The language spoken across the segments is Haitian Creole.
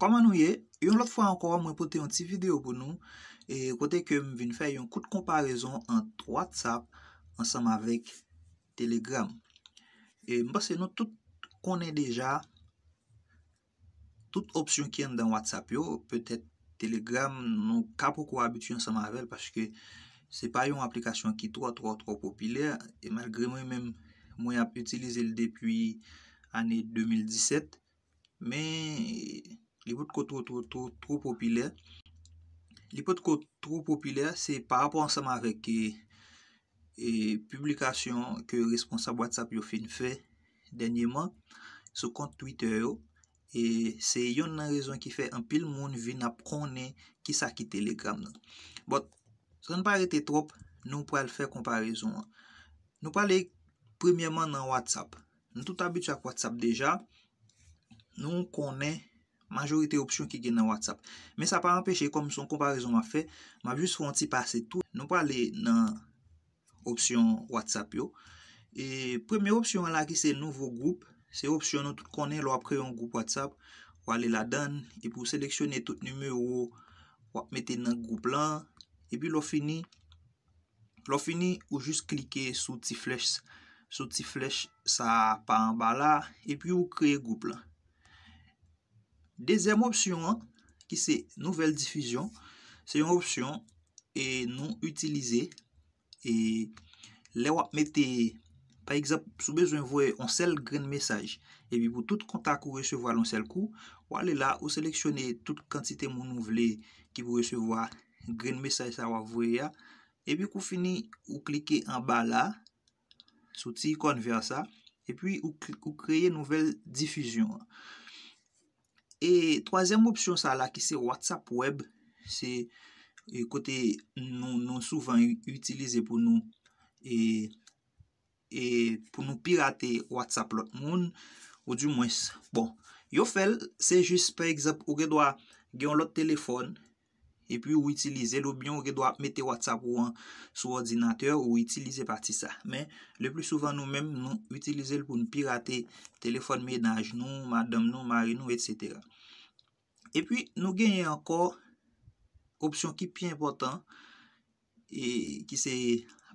Koman nou ye, yon lot fwa ankora mwen pote yon ti video pou nou, e pote ke mwen vin fè yon kout komparèzon antre WhatsApp ansam avèk Telegram. E mbase nou tout konè deja, tout opsyon ki yon dan WhatsApp yo, pote Telegram nou kapou kwa abituy ansam avèl, pache ke se pa yon aplikasyon ki 333 populè, e malgré mwen mwen ap utilize l depuy anè 2017, men... li pot ko tro, tro, tro, tro popilè. Li pot ko tro popilè, se pa rapon ansem avèk e publikasyon ke responsab WhatsApp yo fin fè denye man, se kont Twitter yo, e se yon nan rezon ki fè an pil moun vin ap konè ki sa ki Telegram nan. Bot, se nan pa rete trop, nou pral fè komparizon. Nou pale premièman nan WhatsApp. Nou tout abit chak WhatsApp deja, nou konè Majorite opsyon ki gen nan WhatsApp. Men sa pa empèche, kom son komparizon ma fè, ma jous fwantipa se tou. Nou pa le nan opsyon WhatsApp yo. E premye opsyon la ki se nouvo goup, se opsyon nou tout konen lo ap kre yon goup WhatsApp, wale la dan, e pou seleksyonne tout numero, wap mette nan goup lan, e pi lo fini, lo fini, ou jous klike sou ti flech, sou ti flech sa pa an ba la, e pi ou kre goup lan. Dezem opsyon an, ki se nouvel difyzyon, se yon opsyon e non utilize. E le wap mette, pa ekzap, sou bezwen voue an sel green mesaj. E bi pou tout kontak ou resevo al an sel kou, wale la ou seleksyone tout kantite moun nou vle ki vou resevo al green mesaj sa wap voue ya. E bi kou fini ou klike an ba la, sou ti ikon vya sa, e pi ou kreye nouvel difyzyon an. E, toazem opsyon sa la ki se WhatsApp web, se e, kote nou souvan utilize e, e, pou nou pirate WhatsApp lot moun, ou di mwes. Bon, yo fel, se jis, per ekzap, ou gen doa gen lot telefon. epi ou itilize l, ou byon ou ge do ap mette WhatsApp ou an sou ordinateur ou itilize pati sa. Men, le plou souvan nou menm nou itilize l pou nou pirate telefon menaj nou, madame nou, mari nou, etc. Epi nou genye ankor opsyon ki pi important, ki se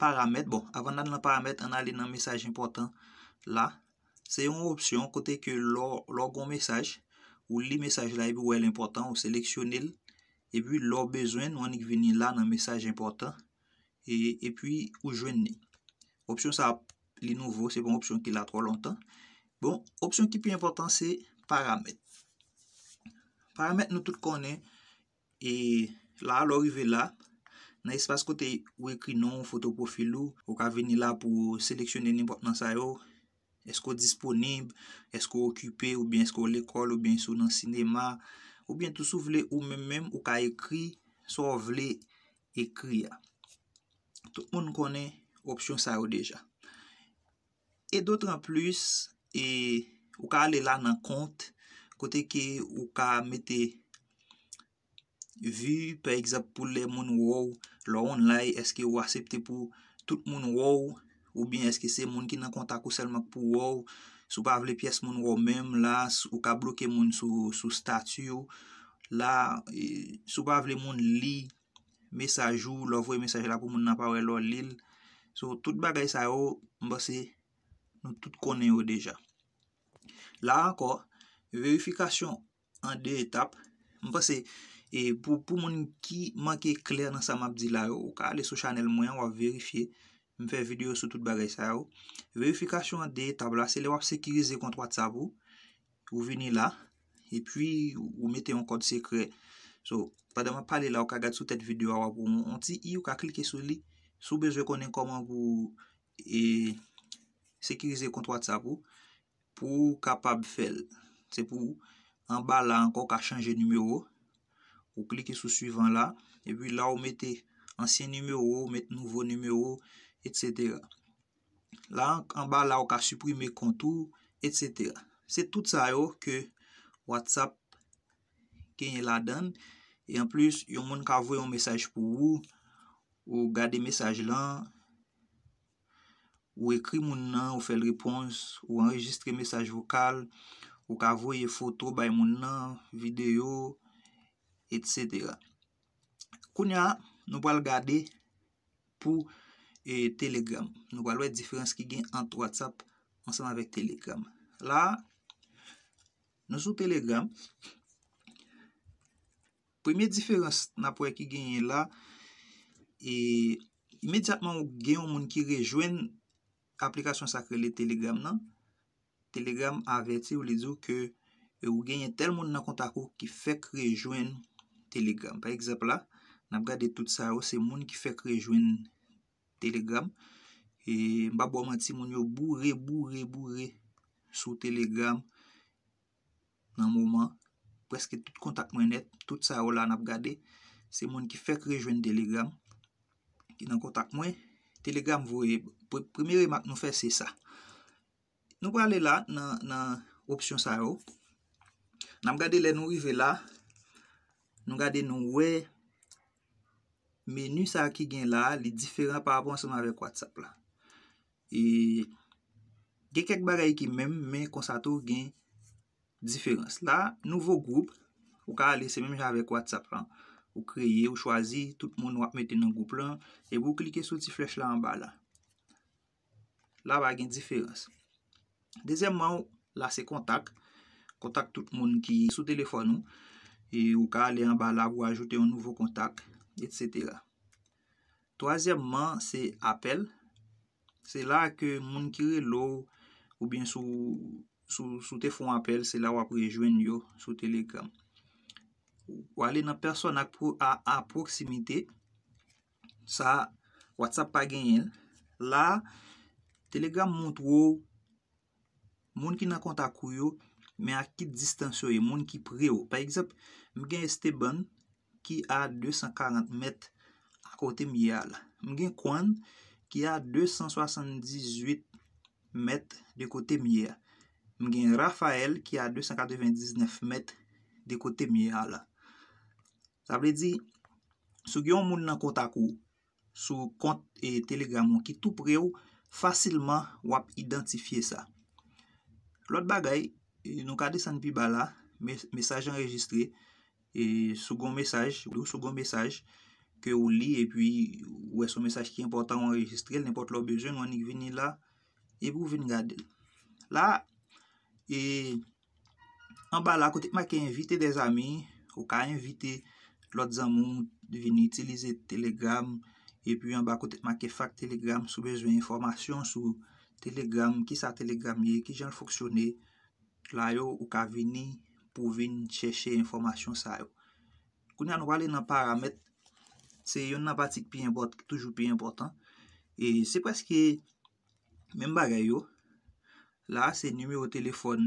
paramet, bon, avan nan nan paramet, an alen nan mesaj important la, se yon opsyon kote ke lor gon mesaj, ou li mesaj la epi ou el important, ou seleksyonel, epi lor bezwen nou anik veni la nan mesaj impotant epi ou jwen ni opsyon sa li nouvo, se bon opsyon ki la tro lontan bon, opsyon ki pi impotant se paramet paramet nou tout konen e la alorive la nan ispas kote ou ekri nou, fotopofil ou ou ka veni la pou seleksyonnen impotant sa yo esko disponib, esko okype ou bien esko l'ekol ou bien sou nan sinema Ou byen tou sou vle ou mèm mèm ou ka ekri sou ou vle ekri ya. Tout moun konen, opsyon sa ou deja. E doutran plus, e, ou ka ale lan nan kont, kote ke ou ka mette vu, pe ekzap pou le moun wou, loron lai, eske ou asepte pou tout moun wou, ou byen eske se moun ki nan kont akou selman pou wou, Sou pa avle piyes moun wou mèm la, ou ka bloke moun sou statu yo. La, e, sou pa avle moun li, mesaj ou, lò vwe mesaj la pou moun napawè lò lil. Sou, tout bagay sa yo, mba se, nou tout konen yo deja. La anko, verifikasyon an de etap. Mba se, e, pou moun ki manke kler nan sa map di la yo, ou ka ale sou chanel mwen, wap verifiye. m fè videyo sou tout bagay sa yo. Verifikasyon de tabla se le wap sekirize kontwa tabou, ou vini la, e pwi ou mette yon kod sekre. So, padama pale la ou kagad sou tèt videyo a wap, ou an ti yi ou kaklike sou li, sou bezwe konen koman e, ou sekirize kontwa tabou, pou kapab fel. Se pou, an ba la anko kakchange numero, ou klike sou suivan la, e pwi la ou mette ansyen numero, ou mette nouvo numero, Etc. La, an ba la ou ka suprime kontou. Etc. Se tout sa yo ke WhatsApp. Kenye la dan. E an plus, yon moun ka vwe yon mesaj pou ou. Ou gade mesaj lan. Ou ekri moun nan. Ou fel ripons. Ou enregistre mesaj vokal. Ou ka vwe yon foto bay moun nan. Videyo. Etc. Kounya, nou pal gade. Po koum. E telegram. Nou walo e diferans ki gen an 3 tap monsen anvek telegram. La, nou sou telegram, premye diferans na pou e ki genye la, e imediatman gen yon moun ki rejoen aplikasyon sakre li telegram nan, telegram aveti ou li diyo ke e ou genye tel moun nan kontakou ki fek rejoen telegram. Par eksepla, nan brade tout sa ou se moun ki fek rejoen telegram. Telegram. E mba bo man ti moun yo bou re, bou re, bou re. Sou Telegram. Nan mouman. Preske tout kontak mwen net. Tout sa ou la nan ap gade. Se moun ki fek rejwen Telegram. Ki nan kontak mwen. Telegram vwoye. Primi remak nou fe se sa. Nou prale la nan opsyon sa ou. Nan ap gade le nou rive la. Nou gade nou wey. Menu sa ki gen la, li diferan pa aponson avè kwa tsapla. E, gen kek baray ki men, men konsator gen diferans. La, nouvo goup, ou ka ale se men javè kwa tsapla. Ou kreye, ou chwazi, tout moun wap mette nou goup lan. E, bou klike sou ti flech la an ba la. La ba gen diferans. Dezemman, la se kontak. Kontak tout moun ki sou telefon nou. E, ou ka ale an ba la, ou ajoute yon nouvo kontak. Etc. Toazyabman, se apel. Se la ke moun kire lo ou bin sou sou te fon apel, se la wap rejwen yo sou telegram. Ou ale nan person ak a proksimite, sa WhatsApp pa genyen, la telegram moun tro moun ki nan kontak kou yo, men ak kit distansyo yo, moun ki pre yo. Par eksep, mwen gen este ban, ki a 240 mète a kote miye ala. Mgen Kwan, ki a 278 mète de kote miye ala. Mgen Rafael, ki a 299 mète de kote miye ala. Sa vle di, sou gyon moun nan kontakou, sou kont e telegramon ki tou pre ou, fasilman wap identifiye sa. Lot bagay, nou ka desan pi bala, mesaj enregistre, e sougon mesaj, ou sougon mesaj ke ou li, e pi ou e sou mesaj ki important ou enregistre el n'importe lo bejwen, ou anik vini la e pou vini gade la, e an ba la, kotek ma ke invite de zami, ou ka invite lot zami ou vini itilize telegram, e pi an ba kotek ma ke fak telegram, sou bejwen informasyon sou telegram ki sa telegram ye, ki jan foksyone la yo, ou ka vini pou vin chèche informasyon sa yo. Koun ya nou wale nan paramet, se yon nan patik pi import, toujou pi importan, e se preske, men bagay yo, la se nume o telefoun,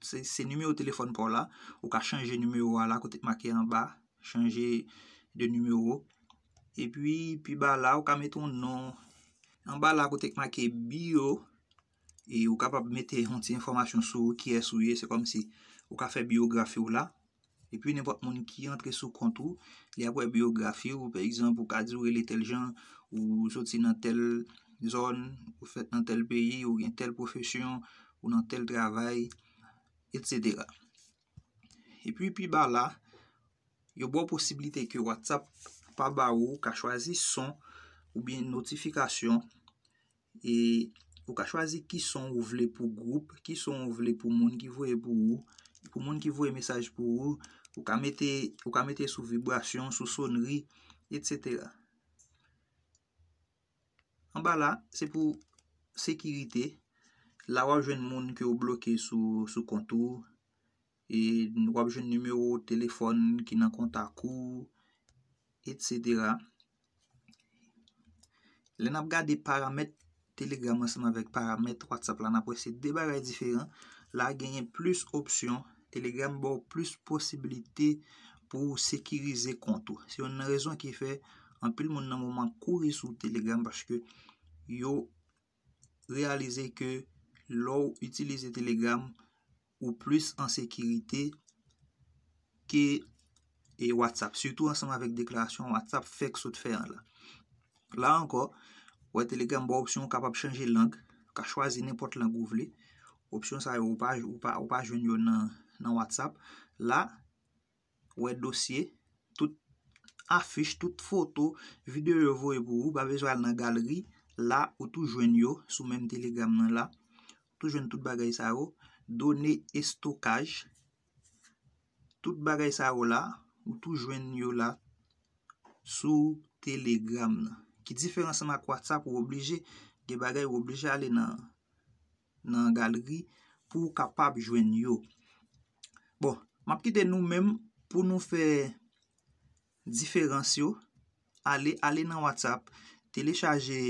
se nume o telefoun pou la, ou ka chanje nume o ala kotek make an ba, chanje de nume o, e pi, pi ba la, ou ka meton non, an ba la kotek make bi yo, E ou kapap mette honti informasyon sou ki es ou ye. Se kom si ou ka fe biografi ou la. E pi nepot moun ki antre sou kontou. Li apwe biografi ou pe ekzamp ou ka di ou rele tel jan. Ou joti nan tel zon. Ou fet nan tel beyi. Ou gen tel profesyon. Ou nan tel travay. Etc. E pi pi ba la. Yo bo posibilite ki yo watsap pa ba ou. Ka chwazi son. Ou bien notifikasyon. E... Ou ka chwazi ki son ou vle pou group, ki son ou vle pou moun ki vwe pou ou, pou moun ki vwe mesaj pou ou, ou ka mette sou vibrasyon, sou sonri, etc. An ba la, se pou sekirite, la wap jen moun ki ou bloke sou kontou, wap jen numero, telefon, ki nan kontakou, etc. Etc. Le nan ap gade paramet Telegram anseman vek paramet WhatsApp lan apre se debaray diferan la genyen plus opsyon Telegram bo plus posibilite pou sekirize kontou se yon nan rezon ki fe anpil moun nan mouman kouri sou Telegram bache ke yo realize ke lou utilize Telegram ou plus ansekirite ki e WhatsApp surtout anseman vek deklarasyon WhatsApp fek sou te fe an la la anko Bon, ou e telegram bo opsyon kapap chanje lang. Ka chwazi nepot lang ou vle. Opsyon sa yo ou pa jwen yo nan Whatsapp. La ou e dosye. Tout afish, tout foto, video revoye pou ou. Ba vezwal nan galeri. La ou tout jwen yo sou men telegram nan la. Tout jwen tout bagay sa yo. Doni estokaj. Tout bagay sa yo la ou tout jwen yo la. Sou telegram nan. Ki diferans nan kwa tap ou oblije, ge bagay ou oblije ale nan galeri pou kapab jwen yo. Bon, mapkite nou menm pou nou fe diferans yo, ale nan wap tap, telechaje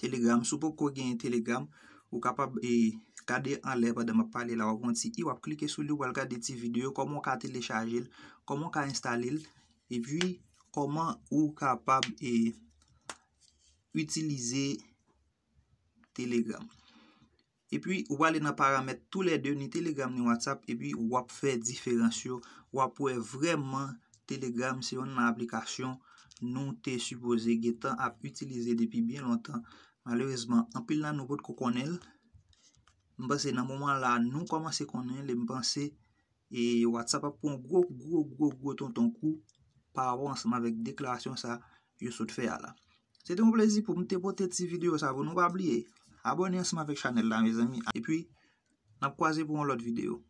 telegram. Sou pou kogue yon telegram, ou kapab kade e, anleba de map pale la wap konti. I wap klike sou li ou wap kade ti video komon ka telechaje l, komon ka installe l, e pi... Koman ou kapab e Utilize Telegram E pi wale nan paramet Tou le de ni telegram ni WhatsApp E pi wap fe diferensyo Wap wè vreman telegram Se yon nan aplikasyon Non te supose getan ap utilize Depi bien lontan Malerezman, anpil nan nou bot ko konel Mbase nan mouman la Non koman se konel E WhatsApp ap pon Grok, grok, grok ton ton kou Pa wans ma vek deklarasyon sa, yo sou te fe a la. Se te mwen plezi pou mte potet si video sa, vou nou pa bliye. Abonye ans ma vek chanel la, me zemi. E pi, nap kwaze pou mwen lot video.